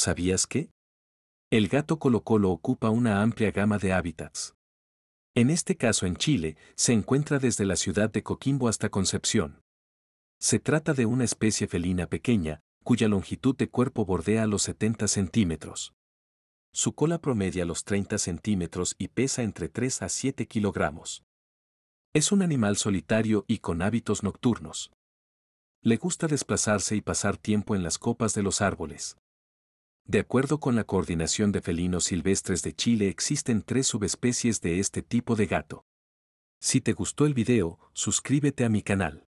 ¿sabías que? El gato colocolo ocupa una amplia gama de hábitats. En este caso en Chile, se encuentra desde la ciudad de Coquimbo hasta Concepción. Se trata de una especie felina pequeña, cuya longitud de cuerpo bordea los 70 centímetros. Su cola promedia los 30 centímetros y pesa entre 3 a 7 kilogramos. Es un animal solitario y con hábitos nocturnos. Le gusta desplazarse y pasar tiempo en las copas de los árboles. De acuerdo con la Coordinación de Felinos Silvestres de Chile existen tres subespecies de este tipo de gato. Si te gustó el video, suscríbete a mi canal.